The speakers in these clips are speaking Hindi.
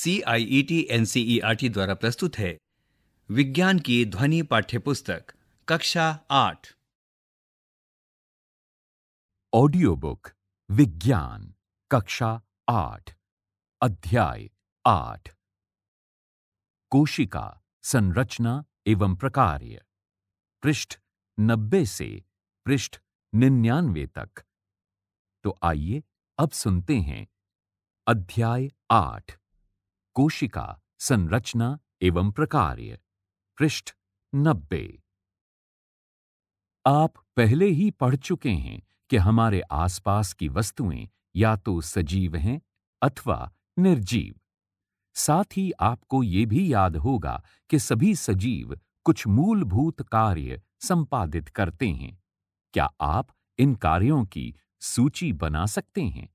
C I E T N C E R T द्वारा प्रस्तुत है विज्ञान की ध्वनि पाठ्य पुस्तक कक्षा आठ ऑडियो बुक विज्ञान कक्षा आठ अध्याय आठ कोशिका संरचना एवं प्रकार्य पृष्ठ नब्बे से पृष्ठ निन्यानवे तक तो आइए अब सुनते हैं अध्याय आठ कोशिका संरचना एवं प्रकार्य पृष्ठ नब्बे आप पहले ही पढ़ चुके हैं कि हमारे आसपास की वस्तुएं या तो सजीव हैं अथवा निर्जीव साथ ही आपको ये भी याद होगा कि सभी सजीव कुछ मूलभूत कार्य संपादित करते हैं क्या आप इन कार्यों की सूची बना सकते हैं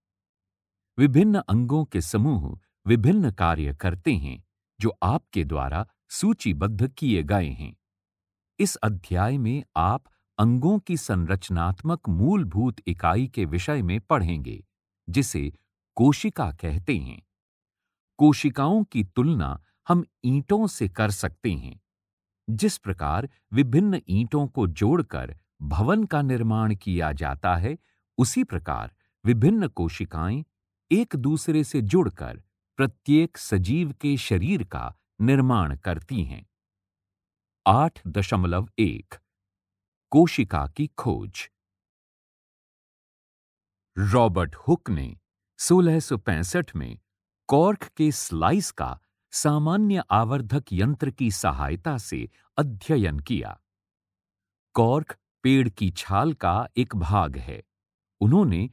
विभिन्न अंगों के समूह विभिन्न कार्य करते हैं जो आपके द्वारा सूचीबद्ध किए गए हैं इस अध्याय में आप अंगों की संरचनात्मक मूलभूत इकाई के विषय में पढ़ेंगे जिसे कोशिका कहते हैं कोशिकाओं की तुलना हम ईंटों से कर सकते हैं जिस प्रकार विभिन्न ईंटों को जोड़कर भवन का निर्माण किया जाता है उसी प्रकार विभिन्न कोशिकाएं एक दूसरे से जुड़कर प्रत्येक सजीव के शरीर का निर्माण करती हैं आठ दशमलव एक कोशिका की खोज रॉबर्ट हुक ने पैंसठ में कॉर्क के स्लाइस का सामान्य आवर्धक यंत्र की सहायता से अध्ययन किया कॉर्क पेड़ की छाल का एक भाग है उन्होंने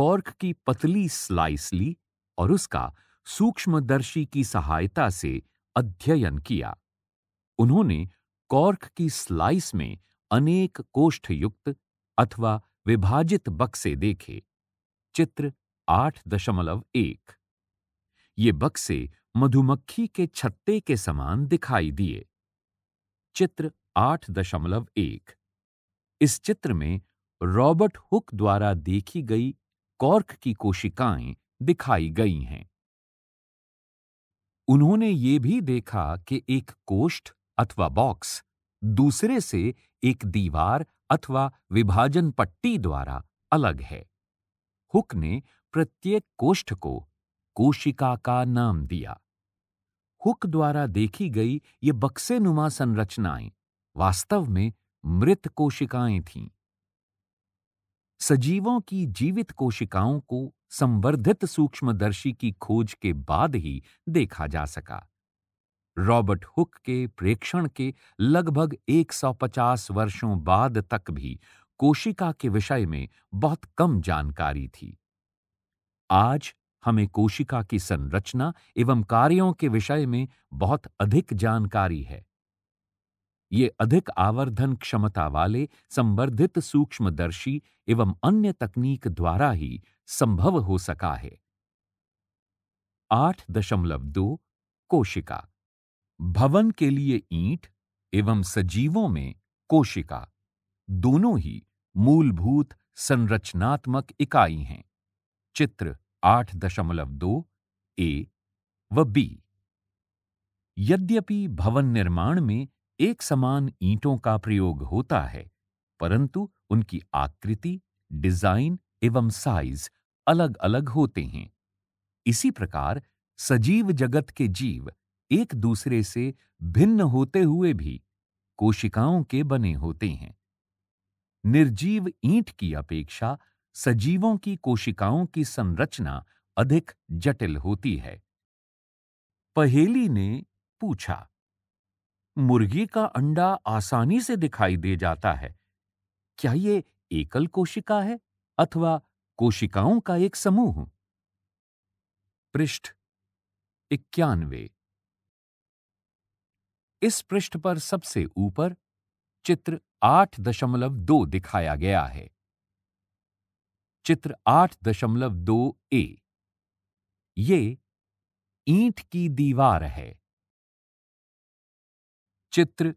कॉर्क की पतली स्लाइस ली और उसका सूक्ष्मदर्शी की सहायता से अध्ययन किया उन्होंने कॉर्क की स्लाइस में अनेक कोष्ठयुक्त अथवा विभाजित बक्से देखे चित्र आठ दशमलव एक ये बक्से मधुमक्खी के छत्ते के समान दिखाई दिए चित्र आठ दशमलव एक इस चित्र में रॉबर्ट हुक द्वारा देखी गई कॉर्क की कोशिकाएं दिखाई गई हैं उन्होंने ये भी देखा कि एक कोष्ठ अथवा बॉक्स दूसरे से एक दीवार अथवा विभाजन पट्टी द्वारा अलग है हुक ने प्रत्येक कोष्ठ को कोशिका का नाम दिया हुक द्वारा देखी गई ये बक्से नुमा संरचनाएं वास्तव में मृत कोशिकाएं थीं सजीवों की जीवित कोशिकाओं को संवर्धित सूक्ष्मदर्शी की खोज के बाद ही देखा जा सका रॉबर्ट हुक के प्रेक्षण के लगभग 150 वर्षों बाद तक भी कोशिका के विषय में बहुत कम जानकारी थी आज हमें कोशिका की संरचना एवं कार्यों के विषय में बहुत अधिक जानकारी है ये अधिक आवर्धन क्षमता वाले संवर्धित सूक्ष्मदर्शी एवं अन्य तकनीक द्वारा ही संभव हो सका है आठ दशमलव दो कोशिका भवन के लिए ईंट एवं सजीवों में कोशिका दोनों ही मूलभूत संरचनात्मक इकाई हैं चित्र आठ दशमलव दो ए व बी यद्यपि भवन निर्माण में एक समान ईंटों का प्रयोग होता है परंतु उनकी आकृति डिजाइन एवं साइज अलग अलग होते हैं इसी प्रकार सजीव जगत के जीव एक दूसरे से भिन्न होते हुए भी कोशिकाओं के बने होते हैं निर्जीव ईंट की अपेक्षा सजीवों की कोशिकाओं की संरचना अधिक जटिल होती है पहेली ने पूछा मुर्गी का अंडा आसानी से दिखाई दे जाता है क्या ये एकल कोशिका है अथवा कोशिकाओं का एक समूह पृष्ठ इक्यानवे इस पृष्ठ पर सबसे ऊपर चित्र आठ दशमलव दो दिखाया गया है चित्र आठ दशमलव दो ए ये ईंट की दीवार है चित्र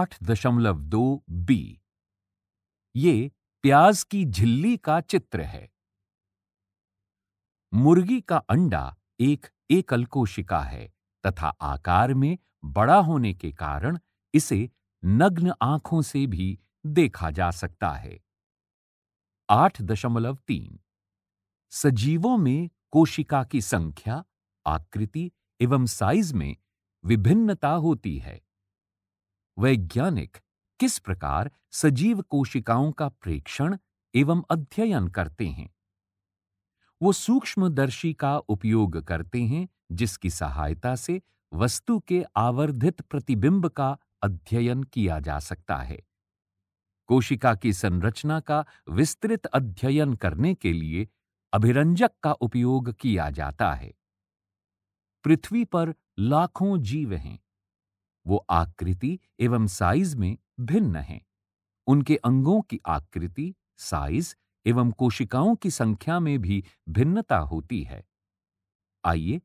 आठ दशमलव दो बी ये प्याज की झिल्ली का चित्र है मुर्गी का अंडा एक एकल कोशिका है तथा आकार में बड़ा होने के कारण इसे नग्न आंखों से भी देखा जा सकता है आठ दशमलव तीन सजीवों में कोशिका की संख्या आकृति एवं साइज में विभिन्नता होती है वैज्ञानिक किस प्रकार सजीव कोशिकाओं का प्रेक्षण एवं अध्ययन करते हैं वो सूक्ष्मदर्शी का उपयोग करते हैं जिसकी सहायता से वस्तु के आवर्धित प्रतिबिंब का अध्ययन किया जा सकता है कोशिका की संरचना का विस्तृत अध्ययन करने के लिए अभिरंजक का उपयोग किया जाता है पृथ्वी पर लाखों जीव हैं वो आकृति एवं साइज में भिन्न हैं उनके अंगों की आकृति साइज एवं कोशिकाओं की संख्या में भी भिन्नता होती है आइए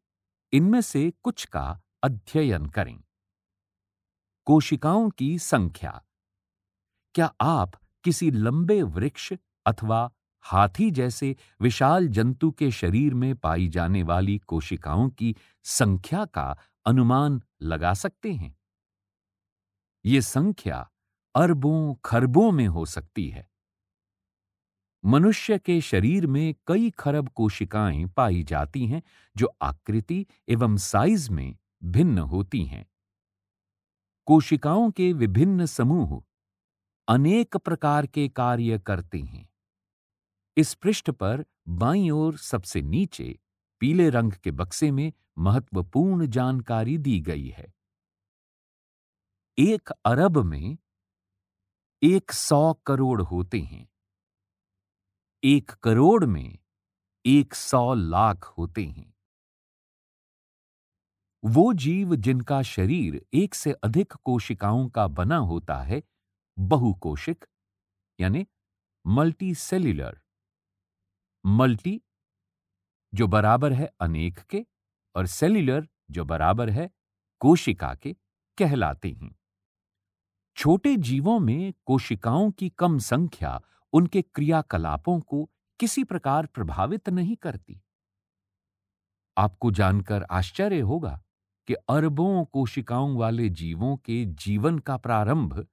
इनमें से कुछ का अध्ययन करें कोशिकाओं की संख्या क्या आप किसी लंबे वृक्ष अथवा हाथी जैसे विशाल जंतु के शरीर में पाई जाने वाली कोशिकाओं की संख्या का अनुमान लगा सकते हैं ये संख्या अरबों खरबों में हो सकती है मनुष्य के शरीर में कई खरब कोशिकाएं पाई जाती हैं जो आकृति एवं साइज में भिन्न होती हैं कोशिकाओं के विभिन्न समूह अनेक प्रकार के कार्य करते हैं इस पृष्ठ पर बाईं ओर सबसे नीचे पीले रंग के बक्से में महत्वपूर्ण जानकारी दी गई है एक अरब में एक सौ करोड़ होते हैं एक करोड़ में एक सौ लाख होते हैं वो जीव जिनका शरीर एक से अधिक कोशिकाओं का बना होता है बहुकोशिक यानी मल्टी सेल्यूलर मल्टी जो बराबर है अनेक के और सेल्यूलर जो बराबर है कोशिका के कहलाते हैं छोटे जीवों में कोशिकाओं की कम संख्या उनके क्रियाकलापों को किसी प्रकार प्रभावित नहीं करती आपको जानकर आश्चर्य होगा कि अरबों कोशिकाओं वाले जीवों के जीवन का प्रारंभ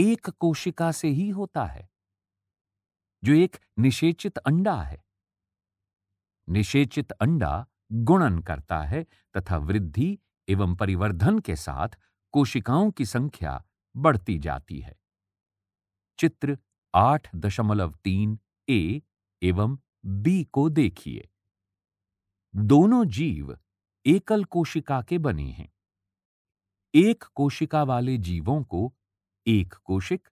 एक कोशिका से ही होता है जो एक निषेचित अंडा है निषेचित अंडा गुणन करता है तथा वृद्धि एवं परिवर्धन के साथ कोशिकाओं की संख्या बढ़ती जाती है चित्र आठ दशमलव तीन ए एवं बी को देखिए दोनों जीव एकल कोशिका के बने हैं एक कोशिका वाले जीवों को एक कोशिक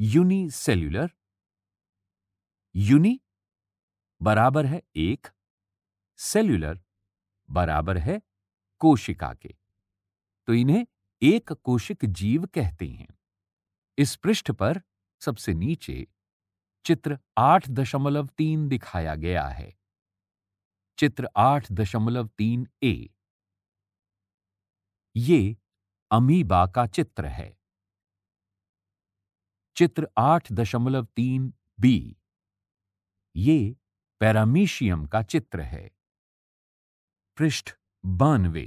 यूनिसेल्युलर यूनि बराबर है एक सेल्युलर बराबर है कोशिका के तो इन्हें एक कोशिक जीव कहते हैं इस पृष्ठ पर सबसे नीचे चित्र आठ दशमलव तीन दिखाया गया है चित्र आठ दशमलव तीन ए ये अमीबा का चित्र है चित्र आठ दशमलव तीन बी ये पैरामीशियम का चित्र है पृष्ठ बानवे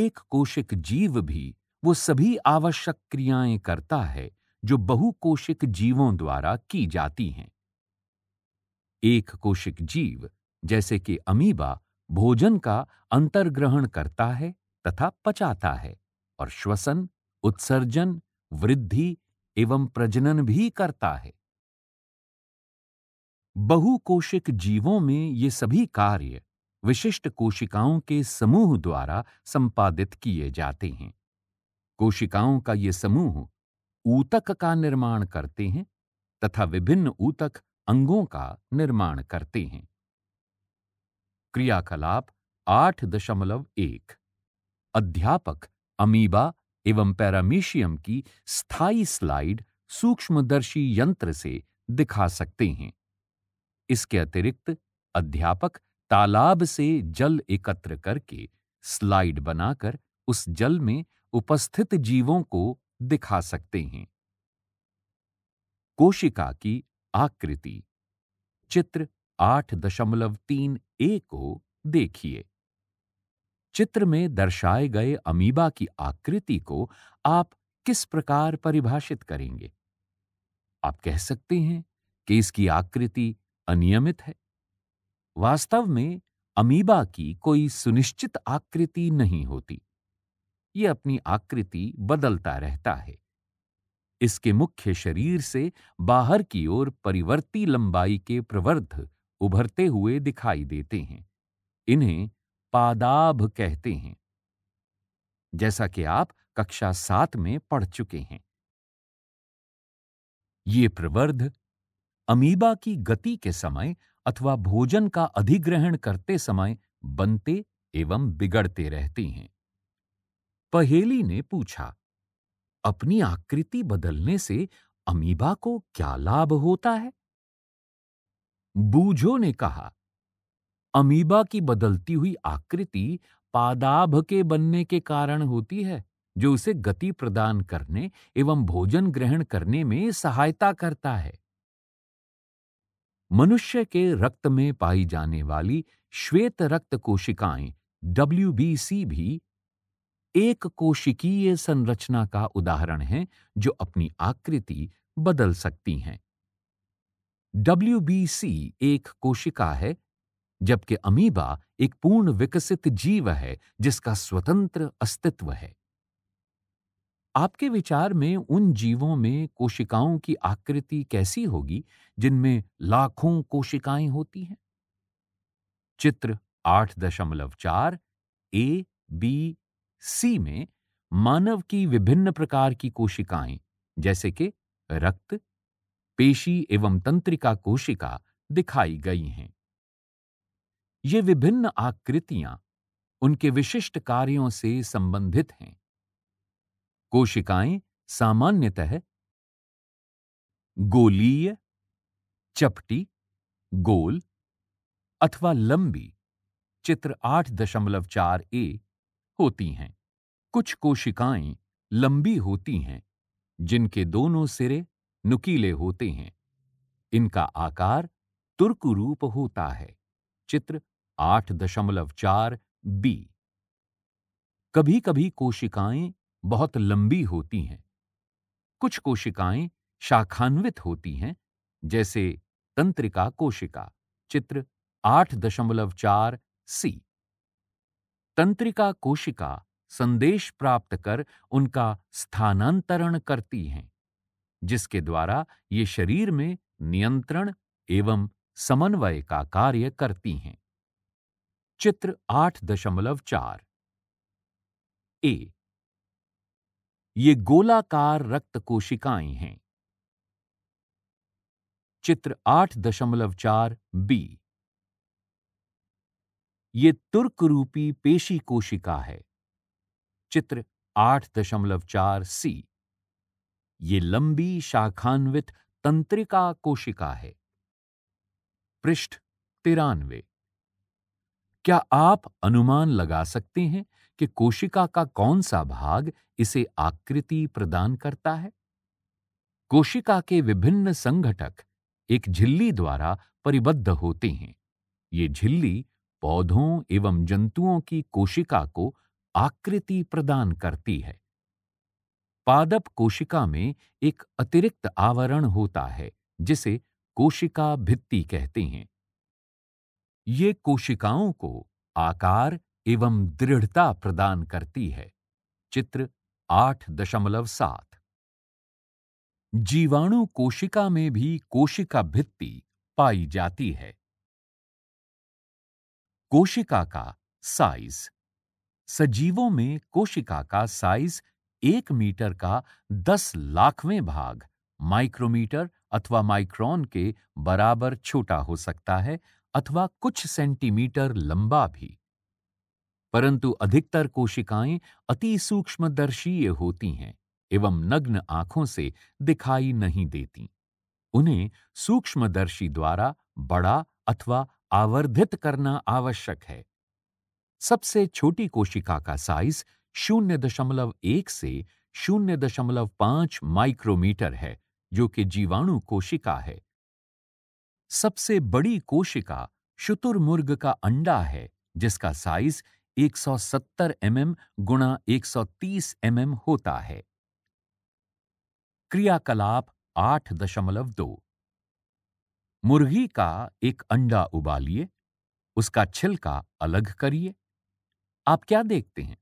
एक कोशिक जीव भी वो सभी आवश्यक क्रियाएं करता है जो बहुकोशिक जीवों द्वारा की जाती हैं एक कोशिक जीव जैसे कि अमीबा भोजन का अंतर्ग्रहण करता है तथा पचाता है और श्वसन उत्सर्जन वृद्धि एवं प्रजनन भी करता है बहुकोशिक जीवों में ये सभी कार्य विशिष्ट कोशिकाओं के समूह द्वारा संपादित किए जाते हैं कोशिकाओं का ये समूह ऊतक का निर्माण करते हैं तथा विभिन्न ऊतक अंगों का निर्माण करते हैं क्रियाकलाप आठ दशमलव एक अध्यापक अमीबा एवं पैरामीशियम की स्थायी स्लाइड सूक्ष्मदर्शी यंत्र से दिखा सकते हैं इसके अतिरिक्त अध्यापक तालाब से जल एकत्र करके स्लाइड बनाकर उस जल में उपस्थित जीवों को दिखा सकते हैं कोशिका की आकृति चित्र आठ दशमलव तीन ए को देखिए चित्र में दर्शाए गए अमीबा की आकृति को आप किस प्रकार परिभाषित करेंगे आप कह सकते हैं कि इसकी आकृति अनियमित है वास्तव में अमीबा की कोई सुनिश्चित आकृति नहीं होती ये अपनी आकृति बदलता रहता है इसके मुख्य शरीर से बाहर की ओर परिवर्ती लंबाई के प्रवर्ध उभरते हुए दिखाई देते हैं इन्हें पादाभ कहते हैं जैसा कि आप कक्षा सात में पढ़ चुके हैं ये प्रवर्ध अमीबा की गति के समय अथवा भोजन का अधिग्रहण करते समय बनते एवं बिगड़ते रहते हैं पहेली ने पूछा अपनी आकृति बदलने से अमीबा को क्या लाभ होता है बूझो ने कहा अमीबा की बदलती हुई आकृति पादाभ के बनने के कारण होती है जो उसे गति प्रदान करने एवं भोजन ग्रहण करने में सहायता करता है मनुष्य के रक्त में पाई जाने वाली श्वेत रक्त कोशिकाएं डब्ल्यू भी एक कोशिकीय संरचना का उदाहरण है जो अपनी आकृति बदल सकती हैं डब्ल्यू एक कोशिका है जबकि अमीबा एक पूर्ण विकसित जीव है जिसका स्वतंत्र अस्तित्व है आपके विचार में उन जीवों में कोशिकाओं की आकृति कैसी होगी जिनमें लाखों कोशिकाएं होती हैं चित्र आठ दशमलव चार ए बी सी में मानव की विभिन्न प्रकार की कोशिकाएं जैसे कि रक्त पेशी एवं तंत्रिका कोशिका दिखाई गई हैं ये विभिन्न आकृतियां उनके विशिष्ट कार्यों से संबंधित हैं कोशिकाएं सामान्यतः गोलीय चपटी गोल अथवा लंबी चित्र आठ दशमलव चार ए होती हैं कुछ कोशिकाएं लंबी होती हैं जिनके दोनों सिरे नुकीले होते हैं इनका आकार तुर्क रूप होता है चित्र आठ दशमलव चार बी कभी कभी कोशिकाएं बहुत लंबी होती हैं कुछ कोशिकाएं शाखान्वित होती हैं जैसे तंत्रिका कोशिका चित्र आठ दशमलव चार सी तंत्रिका कोशिका संदेश प्राप्त कर उनका स्थानांतरण करती हैं जिसके द्वारा ये शरीर में नियंत्रण एवं समन्वय का कार्य करती हैं चित्र आठ दशमलव चार ए ये गोलाकार रक्त कोशिकाएं हैं चित्र आठ दशमलव चार बी ये तुर्क रूपी पेशी कोशिका है चित्र 8.4 सी ये लंबी शाखान्वित तंत्रिका कोशिका है पृष्ठ तिरानवे क्या आप अनुमान लगा सकते हैं कि कोशिका का कौन सा भाग इसे आकृति प्रदान करता है कोशिका के विभिन्न संघटक एक झिल्ली द्वारा परिबद्ध होते हैं ये झिल्ली पौधों एवं जंतुओं की कोशिका को आकृति प्रदान करती है पादप कोशिका में एक अतिरिक्त आवरण होता है जिसे कोशिका भित्ति कहते हैं ये कोशिकाओं को आकार एवं दृढ़ता प्रदान करती है चित्र आठ दशमलव सात जीवाणु कोशिका में भी कोशिका भित्ति पाई जाती है कोशिका का साइज सजीवों में कोशिका का साइज एक मीटर का दस लाखवें भाग माइक्रोमीटर अथवा माइक्रोन के बराबर छोटा हो सकता है अथवा कुछ सेंटीमीटर लंबा भी परंतु अधिकतर कोशिकाएं अति सूक्ष्मदर्शीय होती हैं एवं नग्न आंखों से दिखाई नहीं देती उन्हें सूक्ष्मदर्शी द्वारा बड़ा अथवा आवर्धित करना आवश्यक है सबसे छोटी कोशिका का साइज 0.1 से 0.5 माइक्रोमीटर है जो कि जीवाणु कोशिका है सबसे बड़ी कोशिका शुतुरमुर्ग का अंडा है जिसका साइज 170 mm गुणा 130 mm होता है क्रियाकलाप 8.2 मुर्गी का एक अंडा उबालिए उसका छिलका अलग करिए आप क्या देखते हैं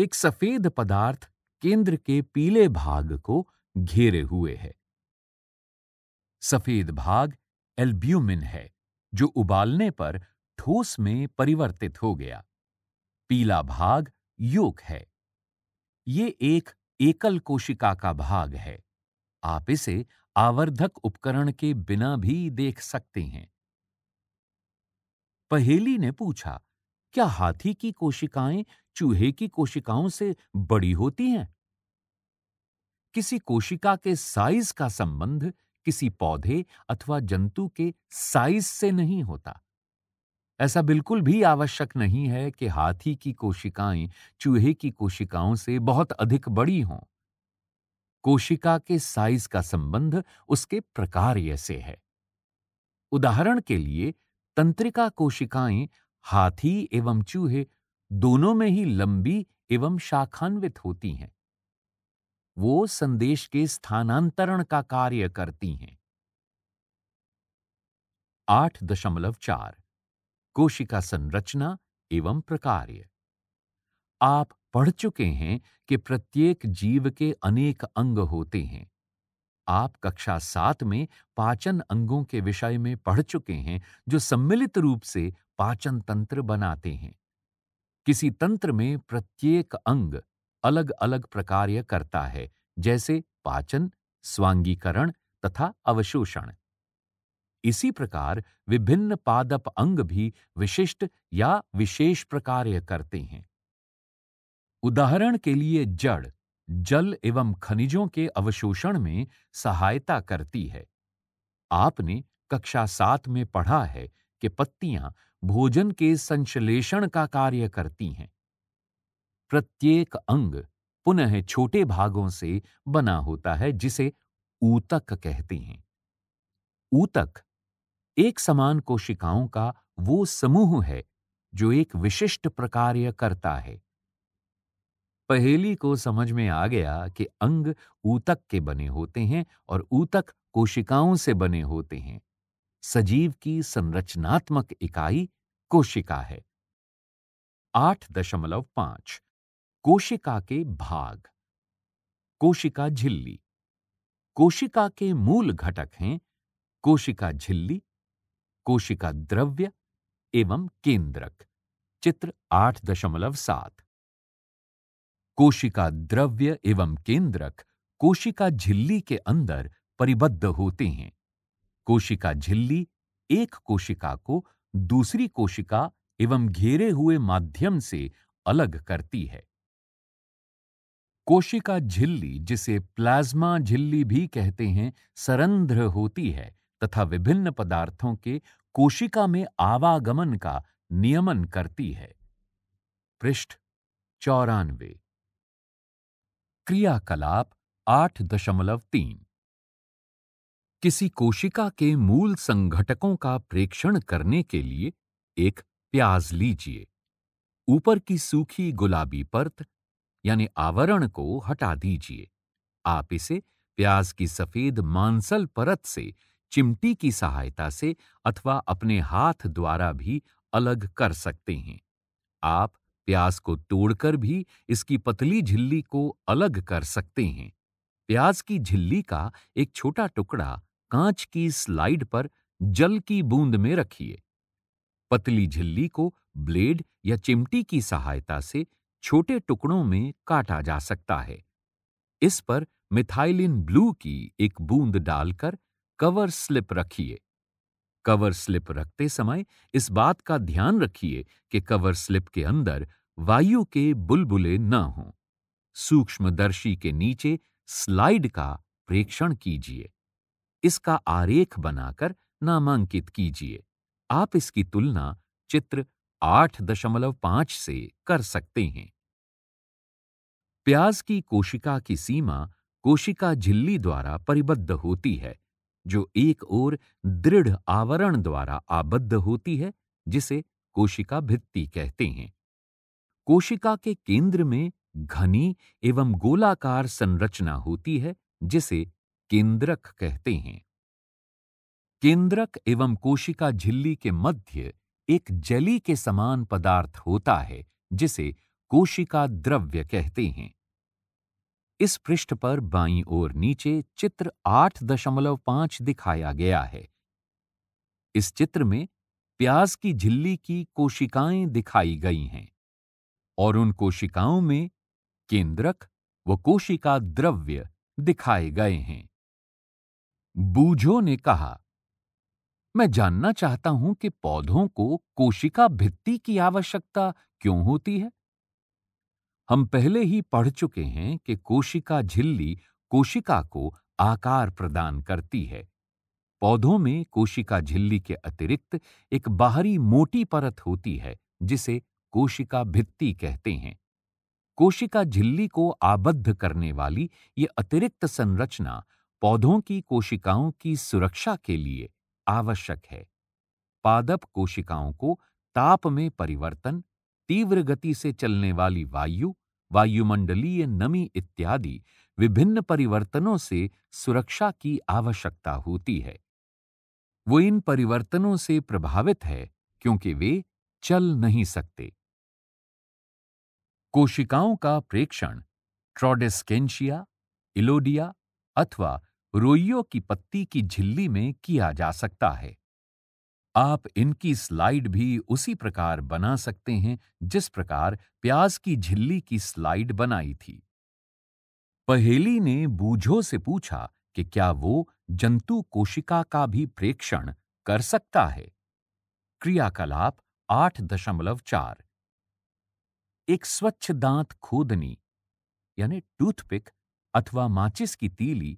एक सफेद पदार्थ केंद्र के पीले भाग को घेरे हुए है सफेद भाग एल्ब्यूमिन है जो उबालने पर ठोस में परिवर्तित हो गया पीला भाग योक है ये एक एकल कोशिका का भाग है आप इसे आवर्धक उपकरण के बिना भी देख सकते हैं पहेली ने पूछा क्या हाथी की कोशिकाएं चूहे की कोशिकाओं से बड़ी होती हैं किसी कोशिका के साइज का संबंध किसी पौधे अथवा जंतु के साइज से नहीं होता ऐसा बिल्कुल भी आवश्यक नहीं है कि हाथी की कोशिकाएं चूहे की कोशिकाओं से बहुत अधिक बड़ी हों कोशिका के साइज का संबंध उसके प्रकार से है उदाहरण के लिए तंत्रिका कोशिकाएं हाथी एवं चूहे दोनों में ही लंबी एवं शाखान्वित होती हैं वो संदेश के स्थानांतरण का कार्य करती हैं आठ दशमलव चार कोशिका संरचना एवं प्रकार्य आप पढ़ चुके हैं कि प्रत्येक जीव के अनेक अंग होते हैं आप कक्षा सात में पाचन अंगों के विषय में पढ़ चुके हैं जो सम्मिलित रूप से पाचन तंत्र बनाते हैं किसी तंत्र में प्रत्येक अंग अलग अलग प्रकार करता है जैसे पाचन स्वांगीकरण तथा अवशोषण इसी प्रकार विभिन्न पादप अंग भी विशिष्ट या विशेष प्रकार करते हैं उदाहरण के लिए जड़ जल एवं खनिजों के अवशोषण में सहायता करती है आपने कक्षा सात में पढ़ा है कि पत्तियां भोजन के संश्लेषण का कार्य करती हैं प्रत्येक अंग पुनः छोटे भागों से बना होता है जिसे ऊतक कहते हैं ऊतक एक समान कोशिकाओं का वो समूह है जो एक विशिष्ट प्रकार्य करता है पहेली को समझ में आ गया कि अंग ऊतक के बने होते हैं और ऊतक कोशिकाओं से बने होते हैं सजीव की संरचनात्मक इकाई कोशिका है आठ दशमलव पांच कोशिका के भाग कोशिका झिल्ली कोशिका के मूल घटक हैं कोशिका झिल्ली कोशिका द्रव्य एवं केंद्रक चित्र आठ दशमलव सात कोशिका द्रव्य एवं केंद्रक कोशिका झिल्ली के अंदर परिबद्ध होते हैं कोशिका झिल्ली एक कोशिका को दूसरी कोशिका एवं घेरे हुए माध्यम से अलग करती है कोशिका झिल्ली जिसे प्लाज्मा झिल्ली भी कहते हैं सरंध्र होती है तथा विभिन्न पदार्थों के कोशिका में आवागमन का नियमन करती है पृष्ठ चौरानवे क्रियाकलाप आठ दशमलव तीन किसी कोशिका के मूल संघटकों का प्रेक्षण करने के लिए एक प्याज लीजिए ऊपर की सूखी गुलाबी परत यानी आवरण को हटा दीजिए आप इसे प्याज की सफेद मांसल परत से चिमटी की सहायता से अथवा अपने हाथ द्वारा भी अलग कर सकते हैं आप प्याज को तोड़कर भी इसकी पतली झिल्ली को अलग कर सकते हैं प्याज की झिल्ली का एक छोटा टुकड़ा कांच की स्लाइड पर जल की बूंद में रखिए पतली झिल्ली को ब्लेड या चिमटी की सहायता से छोटे टुकड़ों में काटा जा सकता है इस पर मिथाइलिन ब्लू की एक बूंद डालकर कवर स्लिप रखिए कवर स्लिप रखते समय इस बात का ध्यान रखिए कि कवर स्लिप के अंदर वायु के बुलबुले न हों सूक्ष्मदर्शी के नीचे स्लाइड का प्रेक्षण कीजिए इसका आरेख बनाकर नामांकित कीजिए आप इसकी तुलना चित्र 8.5 से कर सकते हैं प्याज की कोशिका की सीमा कोशिका झिल्ली द्वारा परिबद्ध होती है जो एक ओर दृढ़ आवरण द्वारा आबद्ध होती है जिसे कोशिका भित्ति कहते हैं कोशिका के केंद्र में घनी एवं गोलाकार संरचना होती है जिसे केंद्रक कहते हैं केंद्रक एवं कोशिका झिल्ली के मध्य एक जली के समान पदार्थ होता है जिसे कोशिका द्रव्य कहते हैं इस पृष्ठ पर बाईं ओर नीचे चित्र 8.5 दिखाया गया है इस चित्र में प्याज की झिल्ली की कोशिकाएं दिखाई गई हैं और उन कोशिकाओं में केंद्रक व कोशिका द्रव्य दिखाए गए हैं बूझो ने कहा मैं जानना चाहता हूं कि पौधों को कोशिका भित्ति की आवश्यकता क्यों होती है हम पहले ही पढ़ चुके हैं कि कोशिका झिल्ली कोशिका को आकार प्रदान करती है पौधों में कोशिका झिल्ली के अतिरिक्त एक बाहरी मोटी परत होती है जिसे कोशिका भित्ति कहते हैं कोशिका झिल्ली को आबद्ध करने वाली ये अतिरिक्त संरचना पौधों की कोशिकाओं की सुरक्षा के लिए आवश्यक है पादप कोशिकाओं को ताप में परिवर्तन तीव्र गति से चलने वाली वायु वायुमंडलीय नमी इत्यादि विभिन्न परिवर्तनों से सुरक्षा की आवश्यकता होती है वो इन परिवर्तनों से प्रभावित है क्योंकि वे चल नहीं सकते कोशिकाओं का प्रेक्षण ट्रोडेस्केंशिया इलोडिया अथवा रोइयो की पत्ती की झिल्ली में किया जा सकता है आप इनकी स्लाइड भी उसी प्रकार बना सकते हैं जिस प्रकार प्याज की झिल्ली की स्लाइड बनाई थी पहेली ने बूझो से पूछा कि क्या वो जंतु कोशिका का भी प्रेक्षण कर सकता है क्रियाकलाप आठ दशमलव चार एक स्वच्छ दांत खोदनी यानी टूथपिक अथवा माचिस की तीली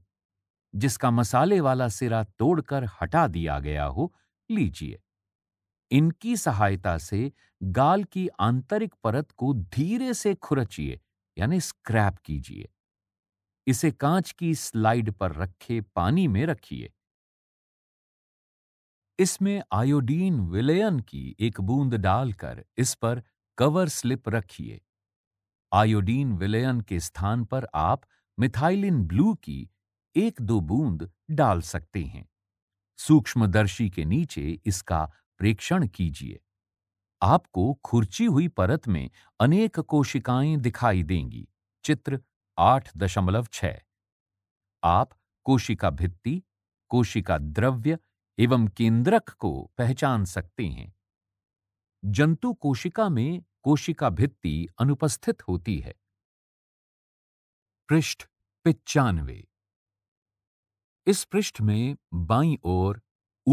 जिसका मसाले वाला सिरा तोड़कर हटा दिया गया हो लीजिए इनकी सहायता से गाल की आंतरिक परत को धीरे से खुरचिए यानी स्क्रैप कीजिए इसे कांच की स्लाइड पर रखे पानी में रखिए इसमें आयोडीन विलयन की एक बूंद डालकर इस पर कवर स्लिप रखिए आयोडीन विलयन के स्थान पर आप मिथाइलिन ब्लू की एक दो बूंद डाल सकते हैं सूक्ष्मदर्शी के नीचे इसका प्रेक्षण कीजिए आपको खुर्ची हुई परत में अनेक कोशिकाएं दिखाई देंगी चित्र आठ दशमलव छ आप कोशिका भित्ति कोशिका द्रव्य एवं केंद्रक को पहचान सकते हैं जंतु कोशिका में कोशिका भित्ति अनुपस्थित होती है पृष्ठ पिचानवे इस पृष्ठ में बाई ओर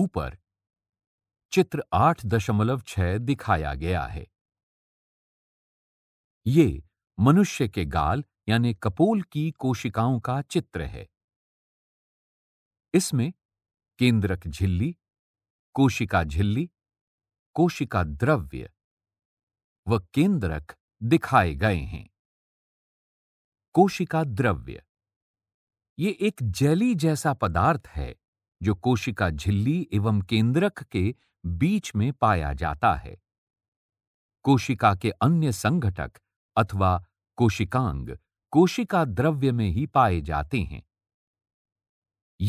ऊपर चित्र आठ दशमलव छह दिखाया गया है ये मनुष्य के गाल यानी कपोल की कोशिकाओं का चित्र है इसमें केंद्रक झिल्ली कोशिका झिल्ली कोशिका द्रव्य व केंद्रक दिखाए गए हैं कोशिका द्रव्य ये एक जेली जैसा पदार्थ है जो कोशिका झिल्ली एवं केंद्रक के बीच में पाया जाता है कोशिका के अन्य संघटक अथवा कोशिकांग कोशिका द्रव्य में ही पाए जाते हैं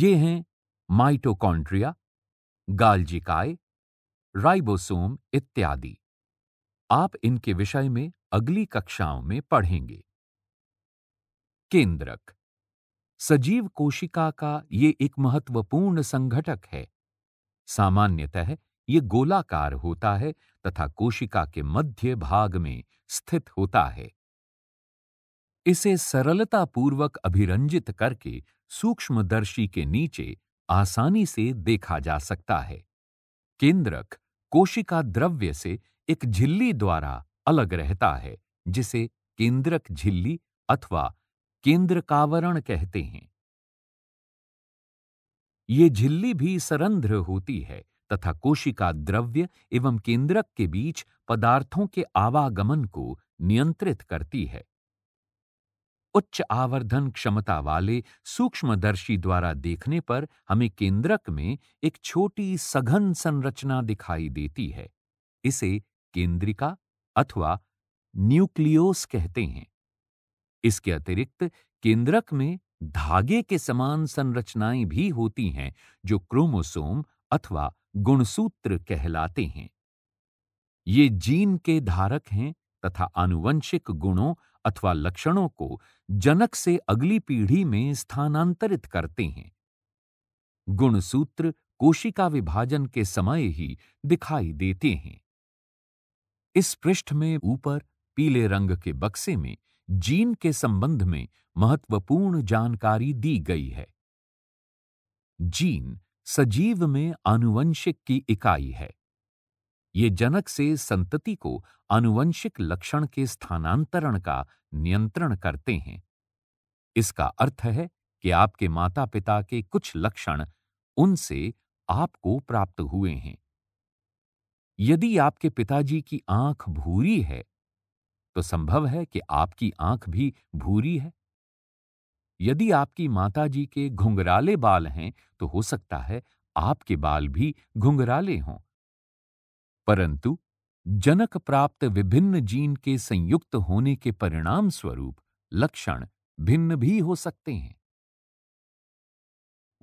ये हैं माइटोकॉन्ड्रिया गालजिकाए राइबोसोम इत्यादि आप इनके विषय में अगली कक्षाओं में पढ़ेंगे केंद्रक सजीव कोशिका का ये एक महत्वपूर्ण संघटक है सामान्यतः ये गोलाकार होता है तथा कोशिका के मध्य भाग में स्थित होता है इसे सरलतापूर्वक अभिरंजित करके सूक्ष्मदर्शी के नीचे आसानी से देखा जा सकता है केंद्रक कोशिका द्रव्य से एक झिल्ली द्वारा अलग रहता है जिसे केंद्रक झिल्ली अथवा केंद्रकावरण कहते हैं ये झिल्ली भी सरंध्र होती है तथा कोशिका द्रव्य एवं केंद्रक के बीच पदार्थों के आवागमन को नियंत्रित करती है उच्च आवर्धन क्षमता वाले सूक्ष्मदर्शी द्वारा देखने पर हमें केंद्रक में एक छोटी सघन संरचना दिखाई देती है इसे केंद्रिका अथवा न्यूक्लियोस कहते हैं इसके अतिरिक्त केंद्रक में धागे के समान संरचनाएं भी होती हैं जो क्रोमोसोम अथवा गुणसूत्र कहलाते हैं ये जीन के धारक हैं तथा आनुवंशिक गुणों अथवा लक्षणों को जनक से अगली पीढ़ी में स्थानांतरित करते हैं गुणसूत्र कोशिका विभाजन के समय ही दिखाई देते हैं इस पृष्ठ में ऊपर पीले रंग के बक्से में जीन के संबंध में महत्वपूर्ण जानकारी दी गई है जीन सजीव में आनुवंशिक की इकाई है ये जनक से संतति को आनुवंशिक लक्षण के स्थानांतरण का नियंत्रण करते हैं इसका अर्थ है कि आपके माता पिता के कुछ लक्षण उनसे आपको प्राप्त हुए हैं यदि आपके पिताजी की आंख भूरी है तो संभव है कि आपकी आंख भी भूरी है यदि आपकी माताजी के घुंघराले बाल हैं तो हो सकता है आपके बाल भी घुंघराले हों परंतु जनक प्राप्त विभिन्न जीन के संयुक्त होने के परिणाम स्वरूप लक्षण भिन्न भी हो सकते हैं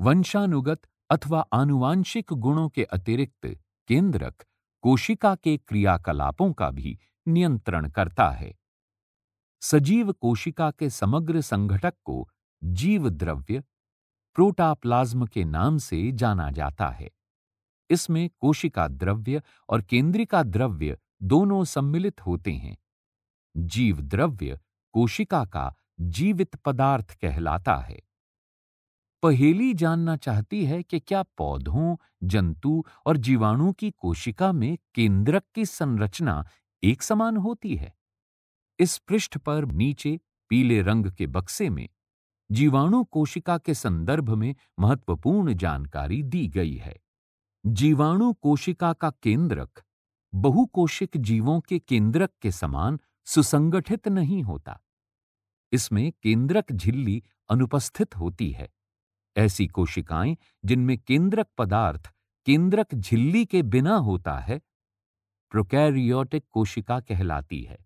वंशानुगत अथवा आनुवांशिक गुणों के अतिरिक्त केंद्रक कोशिका के क्रियाकलापों का भी नियंत्रण करता है सजीव कोशिका के समग्र संघटक को जीव द्रव्य प्रोटाप्लाज्म के नाम से जाना जाता है इसमें कोशिका द्रव्य और केंद्रिका द्रव्य दोनों सम्मिलित होते हैं जीव द्रव्य कोशिका का जीवित पदार्थ कहलाता है पहेली जानना चाहती है कि क्या पौधों जंतु और जीवाणु की कोशिका में केंद्रक की संरचना एक समान होती है इस पृष्ठ पर नीचे पीले रंग के बक्से में जीवाणु कोशिका के संदर्भ में महत्वपूर्ण जानकारी दी गई है जीवाणु कोशिका का केंद्रक बहुकोशिक जीवों के केंद्रक के समान सुसंगठित नहीं होता इसमें केंद्रक झिल्ली अनुपस्थित होती है ऐसी कोशिकाएं जिनमें केंद्रक पदार्थ केंद्रक झिल्ली के बिना होता है प्रोकैरियोटिक कोशिका कहलाती है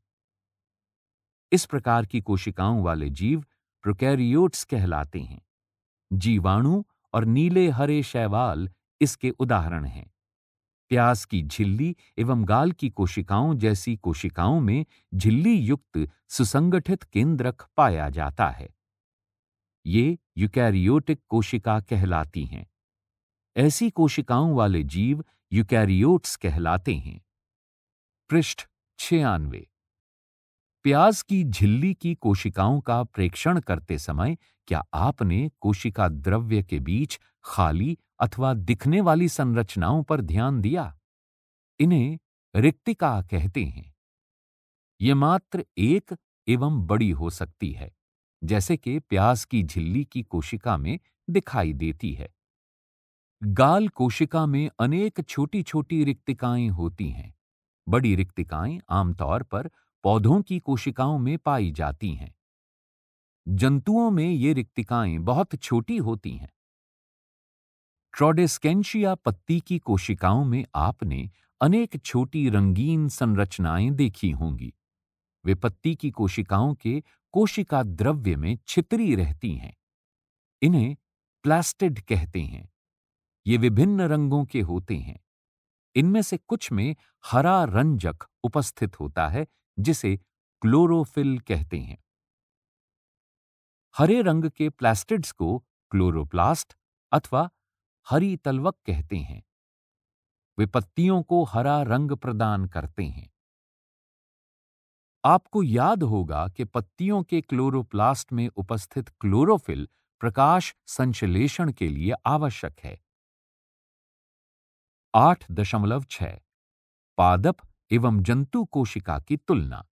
इस प्रकार की कोशिकाओं वाले जीव प्रोकैरियोट्स कहलाते हैं जीवाणु और नीले हरे शैवाल इसके उदाहरण हैं प्यास की झिल्ली एवं गाल की कोशिकाओं जैसी कोशिकाओं में झिल्ली युक्त सुसंगठित केंद्रक पाया जाता है ये यूकैरियोटिक कोशिका कहलाती हैं ऐसी कोशिकाओं वाले जीव यूकैरियोट्स कहलाते हैं पृष्ठ छियानवे प्याज की झिल्ली की कोशिकाओं का प्रेक्षण करते समय क्या आपने कोशिका द्रव्य के बीच खाली अथवा दिखने वाली संरचनाओं पर ध्यान दिया इन्हें रिक्तिका कहते हैं ये मात्र एक एवं बड़ी हो सकती है जैसे कि प्यास की झिल्ली की कोशिका में दिखाई देती है गाल कोशिका में अनेक छोटी छोटी रिक्तिकाएं होती हैं बड़ी रिक्तिकाएं आमतौर पर पौधों की कोशिकाओं में पाई जाती हैं जंतुओं में ये रिक्तिकाएं बहुत छोटी होती हैं ट्रॉडेस्केंशिया पत्ती की कोशिकाओं में आपने अनेक छोटी रंगीन संरचनाएं देखी होंगी वे पत्ती की कोशिकाओं के कोशिका द्रव्य में छितरी रहती हैं इन्हें प्लास्टिड कहते हैं ये विभिन्न रंगों के होते हैं इनमें से कुछ में हरा रंजक उपस्थित होता है जिसे क्लोरोफिल कहते हैं हरे रंग के प्लास्टिड्स को क्लोरोप्लास्ट अथवा हरी तलवक कहते हैं विपत्तियों को हरा रंग प्रदान करते हैं आपको याद होगा कि पत्तियों के क्लोरोप्लास्ट में उपस्थित क्लोरोफिल प्रकाश संश्लेषण के लिए आवश्यक है आठ दशमलव छ पादप एवं जंतु कोशिका की तुलना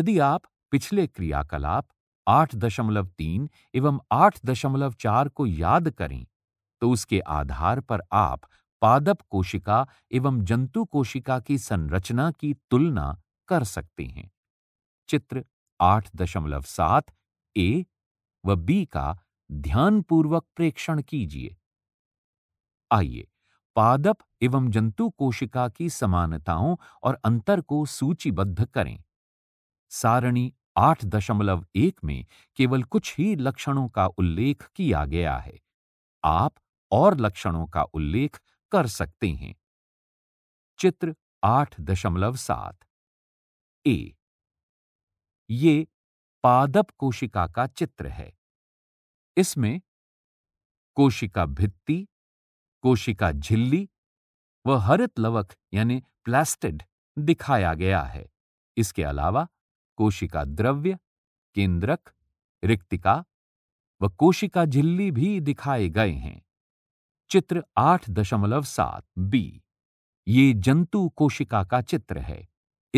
यदि आप पिछले क्रियाकलाप 8.3 एवं 8.4 को याद करें तो उसके आधार पर आप पादप कोशिका एवं जंतु कोशिका की संरचना की तुलना कर सकते हैं चित्र 8.7 ए व बी का ध्यानपूर्वक प्रेक्षण कीजिए आइए पादप एवं जंतु कोशिका की समानताओं और अंतर को सूचीबद्ध करें सारणी 8.1 में केवल कुछ ही लक्षणों का उल्लेख किया गया है आप और लक्षणों का उल्लेख कर सकते हैं चित्र आठ दशमलव सात ए ये पादप कोशिका का चित्र है इसमें कोशिका भित्ति कोशिका झिल्ली व हरित लवक यानी प्लास्टिड दिखाया गया है इसके अलावा कोशिका द्रव्य केंद्रक रिक्तिका व कोशिका झिल्ली भी दिखाए गए हैं चित्र आठ दशमलव सात बी ये जंतु कोशिका का चित्र है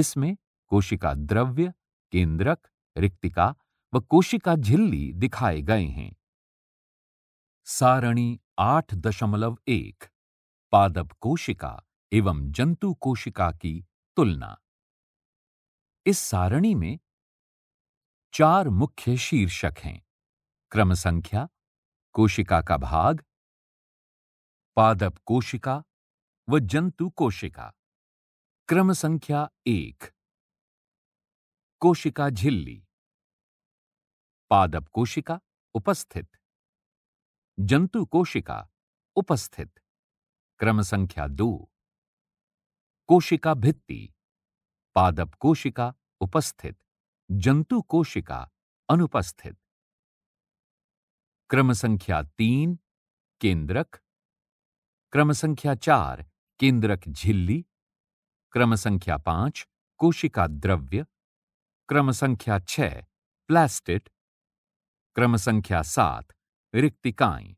इसमें कोशिका द्रव्य केंद्रक रिक्तिका व कोशिका झिल्ली दिखाए गए हैं सारणी आठ दशमलव एक पादप कोशिका एवं जंतु कोशिका की तुलना इस सारणी में चार मुख्य शीर्षक हैं क्रम संख्या कोशिका का भाग पादप कोशिका व जंतु कोशिका क्रम संख्या एक कोशिका झिल्ली पादप कोशिका उपस्थित जंतु कोशिका उपस्थित क्रम संख्या दो कोशिका भित्ति पादप कोशिका उपस्थित जंतु कोशिका अनुपस्थित क्रम संख्या तीन केंद्रक क्रम संख्या चार केंद्रक झिल्ली क्रम संख्या पांच कोशिका द्रव्य क्रम संख्या छह प्लास्टिट क्रम संख्या सात रिक्तिकाएं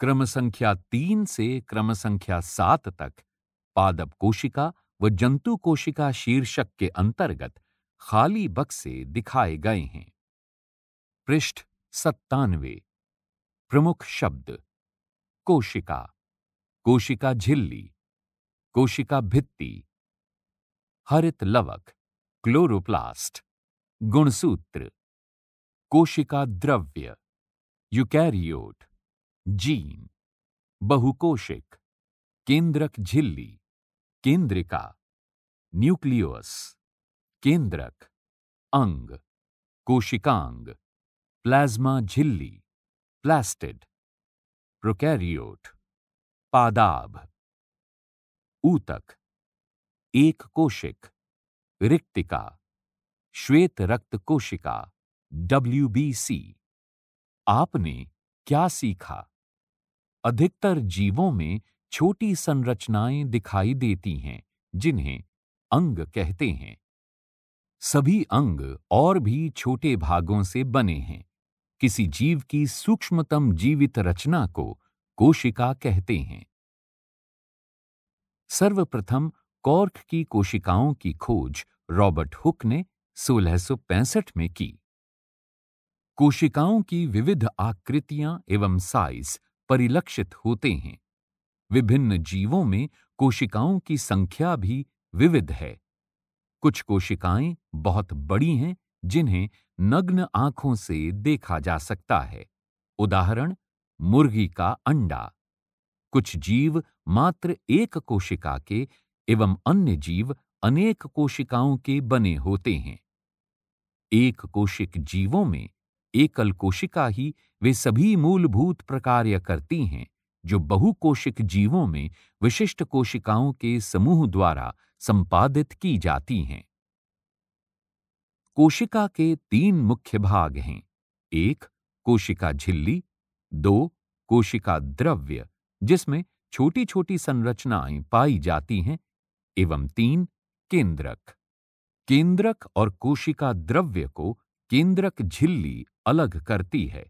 क्रम संख्या तीन से क्रम संख्या सात तक पादप कोशिका व जंतु कोशिका शीर्षक के अंतर्गत खाली बक्से दिखाए गए हैं पृष्ठ सत्तानवे प्रमुख शब्द कोशिका कोशिका झिल्ली कोशिका भित्ति हरित लवक क्लोरोप्लास्ट गुणसूत्र कोशिका द्रव्य यूकैरियोट जीन बहुकोशिक केंद्रक झिल्ली केंद्रिका न्यूक्लियस केंद्रक अंग कोशिकांग प्लाज्मा झिल्ली प्लास्टिड प्रोकैरियोट पादाब ऊतक एक कोशिक रिक्तिका श्वेत रक्त कोशिका डब्ल्यू आपने क्या सीखा अधिकतर जीवों में छोटी संरचनाएं दिखाई देती हैं जिन्हें अंग कहते हैं सभी अंग और भी छोटे भागों से बने हैं किसी जीव की सूक्ष्मतम जीवित रचना को कोशिका कहते हैं सर्वप्रथम कॉर्क की कोशिकाओं की खोज रॉबर्ट हुक ने 1665 में की कोशिकाओं की विविध आकृतियां एवं साइज परिलक्षित होते हैं विभिन्न जीवों में कोशिकाओं की संख्या भी विविध है कुछ कोशिकाएं बहुत बड़ी हैं जिन्हें नग्न आंखों से देखा जा सकता है उदाहरण मुर्गी का अंडा कुछ जीव मात्र एक कोशिका के एवं अन्य जीव अनेक कोशिकाओं के बने होते हैं एक कोशिक जीवों में एकल कोशिका ही वे सभी मूलभूत प्रकार्य करती हैं जो बहुकोशिक जीवों में विशिष्ट कोशिकाओं के समूह द्वारा संपादित की जाती हैं कोशिका के तीन मुख्य भाग हैं एक कोशिका झिल्ली दो कोशिका द्रव्य जिसमें छोटी छोटी संरचनाएं पाई जाती हैं एवं तीन केंद्रक केंद्रक और कोशिका द्रव्य को केंद्रक झिल्ली अलग करती है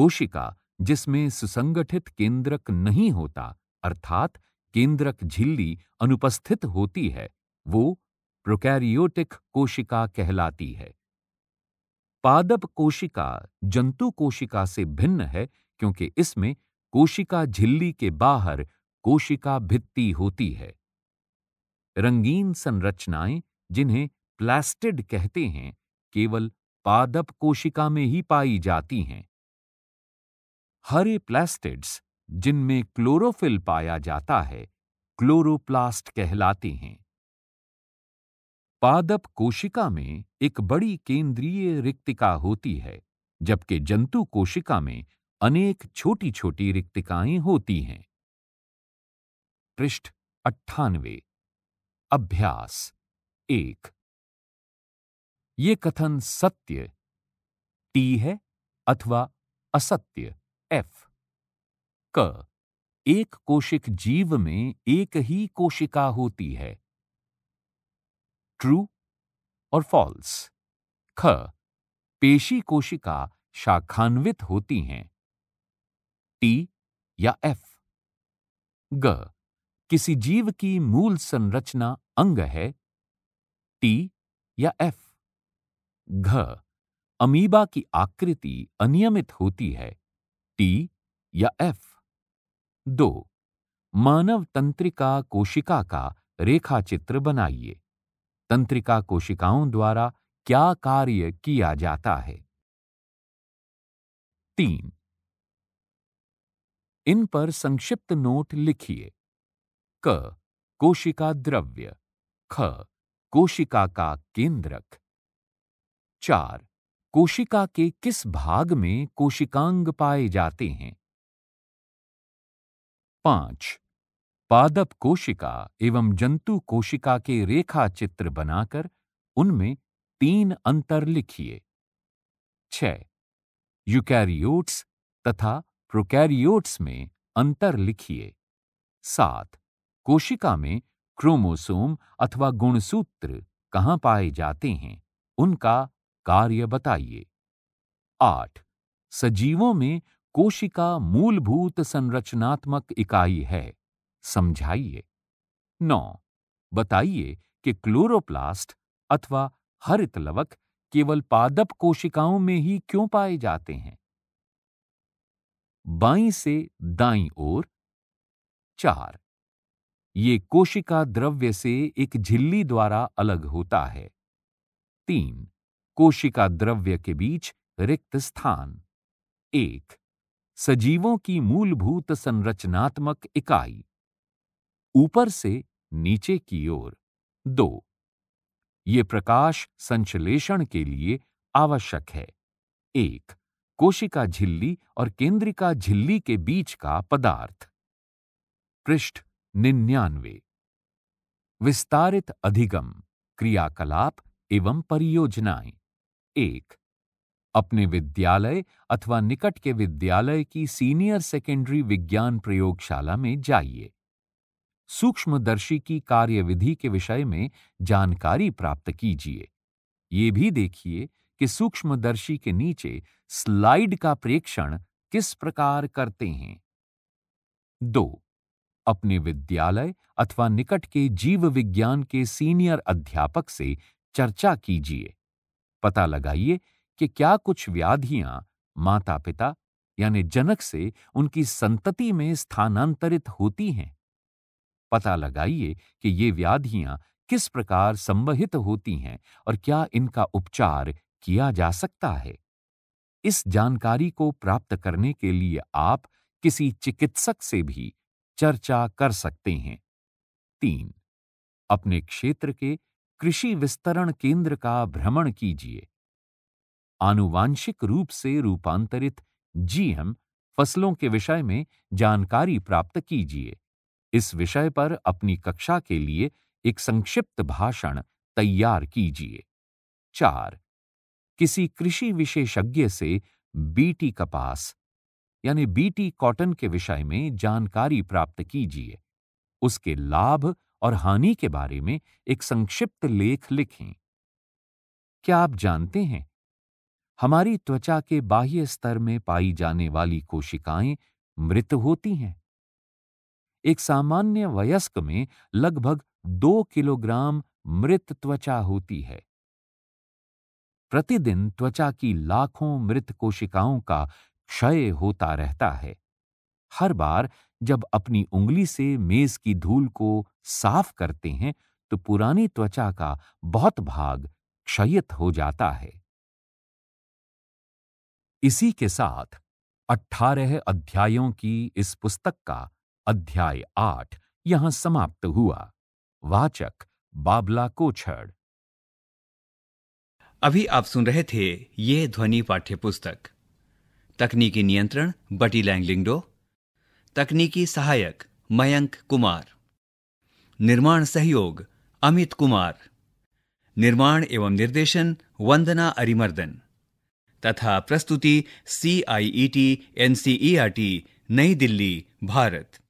कोशिका जिसमें सुसंगठित केंद्रक नहीं होता अर्थात केंद्रक झिल्ली अनुपस्थित होती है वो प्रोकैरियोटिक कोशिका कहलाती है पादप कोशिका जंतु कोशिका से भिन्न है क्योंकि इसमें कोशिका झिल्ली के बाहर कोशिका भित्ति होती है रंगीन संरचनाएं जिन्हें प्लास्टिड कहते हैं केवल पादप कोशिका में ही पाई जाती हैं हरे प्लास्टिड्स जिनमें क्लोरोफिल पाया जाता है क्लोरोप्लास्ट कहलाते हैं पादप कोशिका में एक बड़ी केंद्रीय रिक्तिका होती है जबकि जंतु कोशिका में अनेक छोटी छोटी रिक्तिकाएं होती हैं पृष्ठ अट्ठानवे अभ्यास एक ये कथन सत्य टी है अथवा असत्य एफ क एक कोशिक जीव में एक ही कोशिका होती है ट्रू और फॉल्स ख पेशी कोशिका शाखान्वित होती हैं टी या एफ ग किसी जीव की मूल संरचना अंग है टी या एफ घ अमीबा की आकृति अनियमित होती है टी या एफ दो मानव तंत्रिका कोशिका का रेखाचित्र बनाइए तंत्रिका कोशिकाओं द्वारा क्या कार्य किया जाता है तीन इन पर संक्षिप्त नोट लिखिए क कोशिका द्रव्य ख कोशिका का केंद्रक चार कोशिका के किस भाग में कोशिकांग पाए जाते हैं पांच पादप कोशिका एवं जंतु कोशिका के रेखा चित्र बनाकर उनमें तीन अंतर लिखिए छ तथा प्रोकैरियोट्स में अंतर लिखिए सात कोशिका में क्रोमोसोम अथवा गुणसूत्र कहाँ पाए जाते हैं उनका कार्य बताइए आठ सजीवों में कोशिका मूलभूत संरचनात्मक इकाई है समझाइए नौ बताइए कि क्लोरोप्लास्ट अथवा हरित लवक केवल पादप कोशिकाओं में ही क्यों पाए जाते हैं बाई से दाई ओर चार ये कोशिका द्रव्य से एक झिल्ली द्वारा अलग होता है तीन कोशिका द्रव्य के बीच रिक्त स्थान एक सजीवों की मूलभूत संरचनात्मक इकाई ऊपर से नीचे की ओर दो ये प्रकाश संश्लेषण के लिए आवश्यक है एक कोशिका झिल्ली और केंद्रिका झिल्ली के बीच का पदार्थ पृष्ठ निन्यानवे विस्तारित अधिगम क्रियाकलाप एवं परियोजनाएं एक अपने विद्यालय अथवा निकट के विद्यालय की सीनियर सेकेंडरी विज्ञान प्रयोगशाला में जाइए सूक्ष्मदर्शी की कार्यविधि के विषय में जानकारी प्राप्त कीजिए ये भी देखिए कि सूक्ष्मदर्शी के नीचे स्लाइड का प्रेक्षण किस प्रकार करते हैं दो अपने विद्यालय अथवा निकट के जीव विज्ञान के सीनियर अध्यापक से चर्चा कीजिए पता लगाइए कि क्या कुछ व्याधियां माता पिता यानी जनक से उनकी संतति में स्थानांतरित होती हैं पता लगाइए कि ये व्याधियां किस प्रकार संवहित होती हैं और क्या इनका उपचार किया जा सकता है इस जानकारी को प्राप्त करने के लिए आप किसी चिकित्सक से भी चर्चा कर सकते हैं तीन अपने क्षेत्र के कृषि विस्तरण केंद्र का भ्रमण कीजिए आनुवांशिक रूप से रूपांतरित जीएम फसलों के विषय में जानकारी प्राप्त कीजिए इस विषय पर अपनी कक्षा के लिए एक संक्षिप्त भाषण तैयार कीजिए चार किसी कृषि विशेषज्ञ से बीटी कपास यानी बीटी कॉटन के विषय में जानकारी प्राप्त कीजिए उसके लाभ और हानि के बारे में एक संक्षिप्त लेख लिखें क्या आप जानते हैं हमारी त्वचा के बाह्य स्तर में पाई जाने वाली कोशिकाएं मृत होती हैं एक सामान्य वयस्क में लगभग दो किलोग्राम मृत त्वचा होती है प्रतिदिन त्वचा की लाखों मृत कोशिकाओं का क्षय होता रहता है हर बार जब अपनी उंगली से मेज की धूल को साफ करते हैं तो पुरानी त्वचा का बहुत भाग क्षयित हो जाता है इसी के साथ अट्ठारह अध्यायों की इस पुस्तक का अध्याय आठ यहां समाप्त हुआ वाचक बाबला कोछड़ अभी आप सुन रहे थे ये ध्वनि पाठ्य पुस्तक तकनीकी नियंत्रण बटी लैंगलिंगडो तकनीकी सहायक मयंक कुमार निर्माण सहयोग अमित कुमार निर्माण एवं निर्देशन वंदना अरिमर्दन तथा प्रस्तुति C I E T N C E R T नई दिल्ली भारत